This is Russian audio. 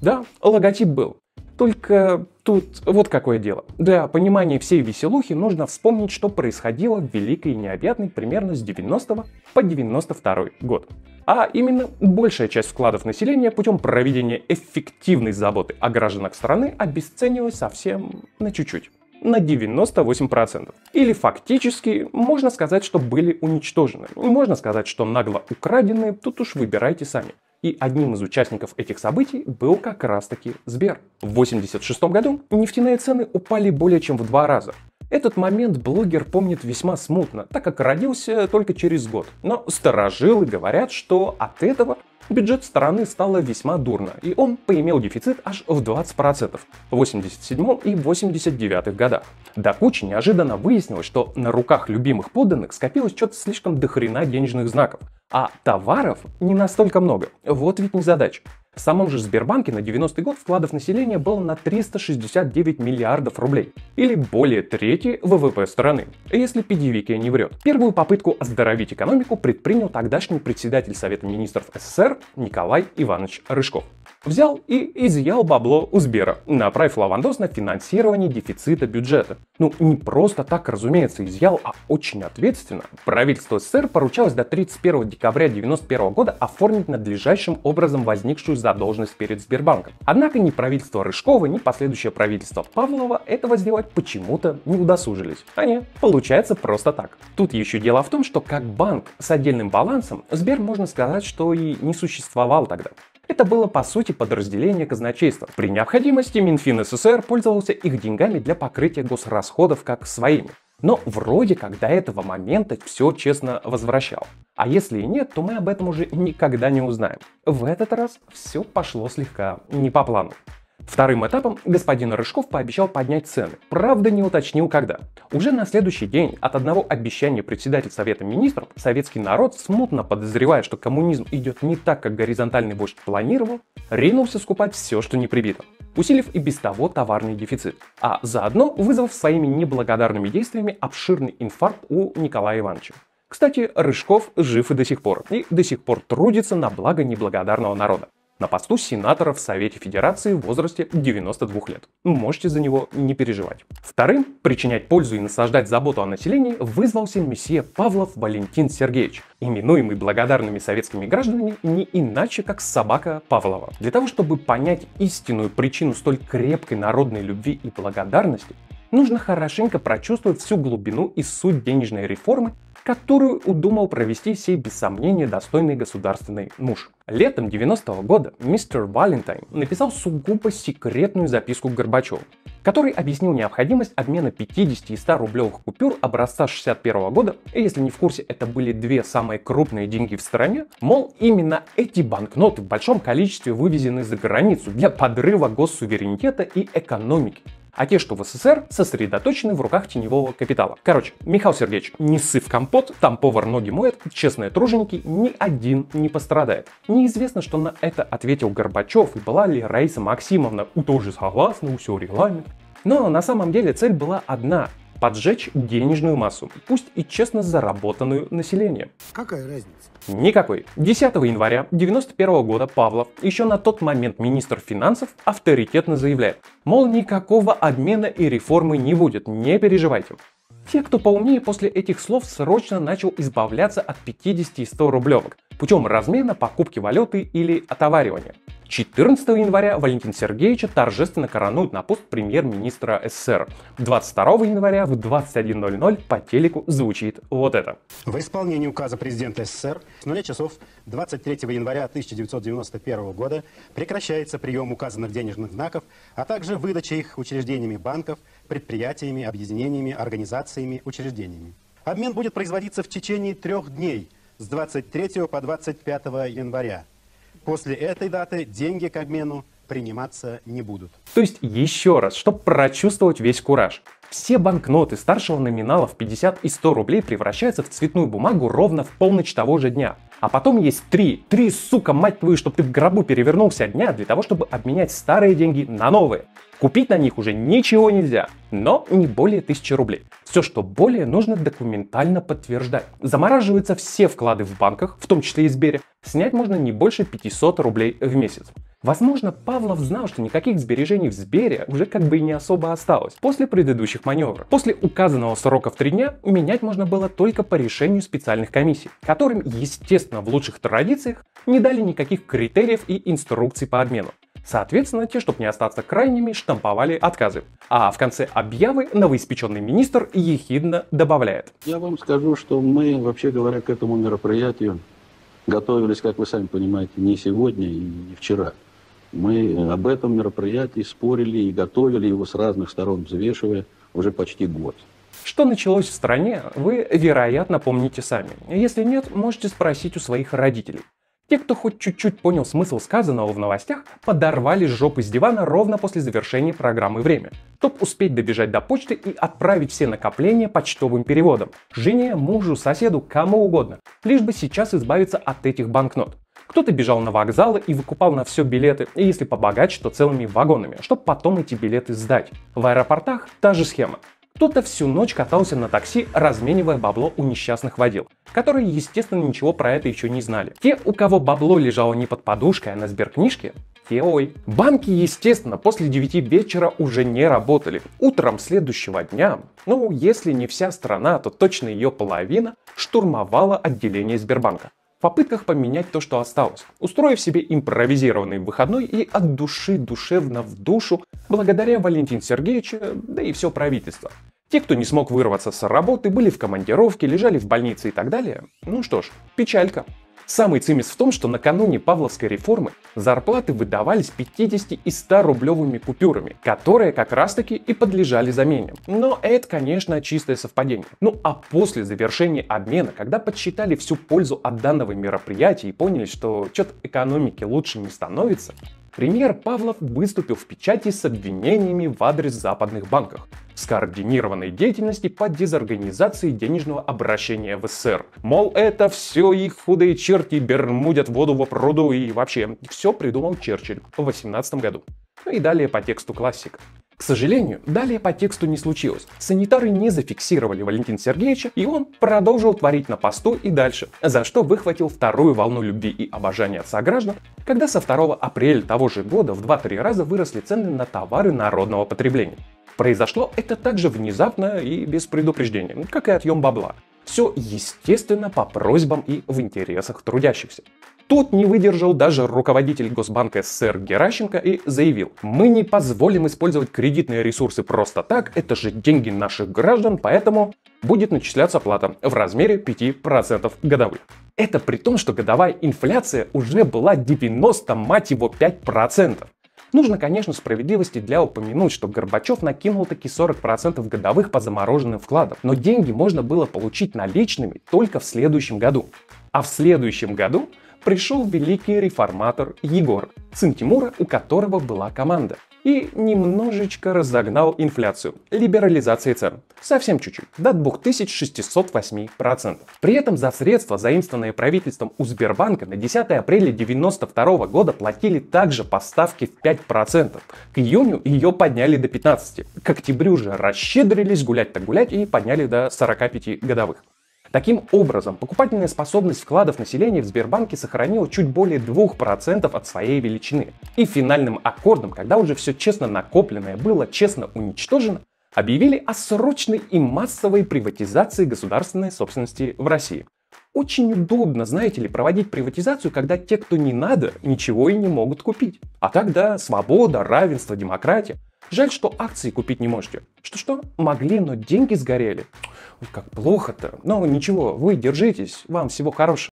Да, логотип был. Только тут вот какое дело. Для понимания всей веселухи нужно вспомнить, что происходило в Великой Необъятной примерно с 90 по 92 год. А именно, большая часть вкладов населения путем проведения эффективной заботы о гражданах страны обесценилась совсем на чуть-чуть на 98%. Или фактически можно сказать, что были уничтожены. Можно сказать, что нагло украдены, тут уж выбирайте сами. И одним из участников этих событий был как раз-таки Сбер. В 1986 году нефтяные цены упали более чем в два раза. Этот момент блогер помнит весьма смутно, так как родился только через год. Но старожилы говорят, что от этого бюджет страны стало весьма дурно, и он поимел дефицит аж в 20% в 87 и 89 годах. До кучи неожиданно выяснилось, что на руках любимых подданных скопилось что-то слишком дохрена денежных знаков – а товаров не настолько много. Вот ведь не задача. В самом же Сбербанке на 90-й год вкладов населения было на 369 миллиардов рублей, или более трети ВВП страны, если педевикия не врет. Первую попытку оздоровить экономику предпринял тогдашний председатель Совета министров СССР Николай Иванович Рыжков. Взял и изъял бабло у Сбера, направив Лавандос на финансирование дефицита бюджета. Ну, не просто так, разумеется, изъял, а очень ответственно. Правительство СССР поручалось до 31 декабря 1991 года оформить надлежащим образом возникшую задолженность перед Сбербанком. Однако ни правительство Рыжкова, ни последующее правительство Павлова этого сделать почему-то не удосужились. А не, получается просто так. Тут еще дело в том, что как банк с отдельным балансом, Сбер можно сказать, что и не существовал тогда. Это было по сути подразделение казначейства. При необходимости Минфин СССР пользовался их деньгами для покрытия госрасходов как своими. Но вроде как до этого момента все честно возвращал. А если и нет, то мы об этом уже никогда не узнаем. В этот раз все пошло слегка не по плану. Вторым этапом господин Рыжков пообещал поднять цены, правда не уточнил когда. Уже на следующий день от одного обещания председателя Совета Министров советский народ, смутно подозревая, что коммунизм идет не так, как горизонтальный вождь планировал, ринулся скупать все, что не прибито, усилив и без того товарный дефицит, а заодно вызвав своими неблагодарными действиями обширный инфаркт у Николая Ивановича. Кстати, Рыжков жив и до сих пор, и до сих пор трудится на благо неблагодарного народа на посту сенатора в Совете Федерации в возрасте 92 лет. Ну, можете за него не переживать. Вторым причинять пользу и наслаждать заботу о населении вызвался месье Павлов Валентин Сергеевич, именуемый благодарными советскими гражданами не иначе, как собака Павлова. Для того, чтобы понять истинную причину столь крепкой народной любви и благодарности, нужно хорошенько прочувствовать всю глубину и суть денежной реформы, которую удумал провести сей без сомнения достойный государственный муж. Летом 90-го года мистер Валентайн написал сугубо секретную записку Горбачеву, который объяснил необходимость обмена 50 и 100 рублевых купюр образца 61 года, и если не в курсе, это были две самые крупные деньги в стране, мол, именно эти банкноты в большом количестве вывезены за границу для подрыва госсуверенитета и экономики а те, что в СССР, сосредоточены в руках теневого капитала. Короче, Михаил Сергеевич, не сыв компот, там повар ноги моет, честные труженики, ни один не пострадает. Неизвестно, что на это ответил Горбачев и была ли Раиса Максимовна, у тоже согласна, у все регламент. Но на самом деле цель была одна поджечь денежную массу, пусть и честно заработанную население. Какая разница? Никакой. 10 января 1991 года Павлов, еще на тот момент министр финансов, авторитетно заявляет, мол, никакого обмена и реформы не будет, не переживайте. Те, кто поумнее после этих слов, срочно начал избавляться от 50 и 100 рублевок путем размена, покупки валюты или отоваривания. 14 января Валентин Сергеевича торжественно коронуют на пост премьер-министра СССР. 22 января в 21.00 по телеку звучит вот это. В исполнении указа президента СССР с 0 часов 23 января 1991 года прекращается прием указанных денежных знаков, а также выдача их учреждениями банков, предприятиями, объединениями, организациями, учреждениями. Обмен будет производиться в течение трех дней – с 23 по 25 января. После этой даты деньги к обмену приниматься не будут. То есть еще раз, чтобы прочувствовать весь кураж. Все банкноты старшего номинала в 50 и 100 рублей превращаются в цветную бумагу ровно в полночь того же дня. А потом есть три. Три, сука, мать твою, чтобы ты в гробу перевернулся дня для того, чтобы обменять старые деньги на новые. Купить на них уже ничего нельзя, но не более 1000 рублей. Все, что более, нужно документально подтверждать. Замораживаются все вклады в банках, в том числе и Сбере. Снять можно не больше 500 рублей в месяц. Возможно, Павлов знал, что никаких сбережений в Сбере уже как бы и не особо осталось после предыдущих маневров. После указанного срока в три дня менять можно было только по решению специальных комиссий, которым, естественно, в лучших традициях не дали никаких критериев и инструкций по обмену. Соответственно, те, чтобы не остаться крайними, штамповали отказы. А в конце объявы новоиспеченный министр ехидно добавляет. Я вам скажу, что мы, вообще говоря, к этому мероприятию готовились, как вы сами понимаете, не сегодня и не вчера. Мы э, об этом мероприятии спорили и готовили его с разных сторон, взвешивая уже почти год. Что началось в стране, вы, вероятно, помните сами. Если нет, можете спросить у своих родителей. Те, кто хоть чуть-чуть понял смысл сказанного в новостях, подорвали жопы с дивана ровно после завершения программы «Время», чтоб успеть добежать до почты и отправить все накопления почтовым переводом – жене, мужу, соседу, кому угодно, лишь бы сейчас избавиться от этих банкнот. Кто-то бежал на вокзалы и выкупал на все билеты, и если побогаче, то целыми вагонами, чтобы потом эти билеты сдать. В аэропортах та же схема. Кто-то всю ночь катался на такси, разменивая бабло у несчастных водил, которые, естественно, ничего про это еще не знали. Те, у кого бабло лежало не под подушкой, а на сберкнижке, те ой. Банки, естественно, после 9 вечера уже не работали. Утром следующего дня, ну, если не вся страна, то точно ее половина, штурмовала отделение Сбербанка в попытках поменять то, что осталось, устроив себе импровизированный выходной и от души душевно в душу благодаря Валентин Сергеевичу, да и все правительство. Те, кто не смог вырваться с работы, были в командировке, лежали в больнице и так далее. Ну что ж, печалька. Самый цимис в том, что накануне Павловской реформы зарплаты выдавались 50 и 100 рублевыми купюрами, которые как раз таки и подлежали замене. Но это, конечно, чистое совпадение. Ну а после завершения обмена, когда подсчитали всю пользу от данного мероприятия и поняли, что что-то экономики лучше не становится, Премьер Павлов выступил в печати с обвинениями в адрес западных банков в скоординированной деятельности по дезорганизации денежного обращения в СССР. Мол, это все их худые черти бермудят воду во пруду и вообще все придумал Черчилль в 18 году. Ну и далее по тексту классика. К сожалению, далее по тексту не случилось. Санитары не зафиксировали Валентина Сергеевича, и он продолжил творить на посту и дальше, за что выхватил вторую волну любви и обожания от сограждан, когда со 2 апреля того же года в 2-3 раза выросли цены на товары народного потребления. Произошло это также внезапно и без предупреждения, как и отъем бабла. Все, естественно, по просьбам и в интересах трудящихся. Тут не выдержал даже руководитель Госбанка СССР Геращенко и заявил, мы не позволим использовать кредитные ресурсы просто так, это же деньги наших граждан, поэтому будет начисляться плата в размере 5% годовых. Это при том, что годовая инфляция уже была 90, мать его, 5%. Нужно, конечно, справедливости для упомянуть, что Горбачев накинул таки 40% годовых по замороженным вкладам, но деньги можно было получить наличными только в следующем году. А в следующем году пришел великий реформатор Егор, сын Тимура, у которого была команда. И немножечко разогнал инфляцию, либерализации цен. Совсем чуть-чуть, до 2608%. При этом за средства, заимствованные правительством у Сбербанка на 10 апреля 1992 года платили также по ставке в 5%. К июню ее подняли до 15%. К октябрю же расщедрились, гулять-то гулять, и подняли до 45 годовых. Таким образом, покупательная способность вкладов населения в Сбербанке сохранила чуть более 2% от своей величины. И финальным аккордом, когда уже все честно накопленное было честно уничтожено, объявили о срочной и массовой приватизации государственной собственности в России. Очень удобно, знаете ли, проводить приватизацию, когда те, кто не надо, ничего и не могут купить. А тогда свобода, равенство, демократия. Жаль, что акции купить не можете. Что-что? Могли, но деньги сгорели. Ой, как плохо-то. Но ну, ничего, вы держитесь, вам всего хорошего.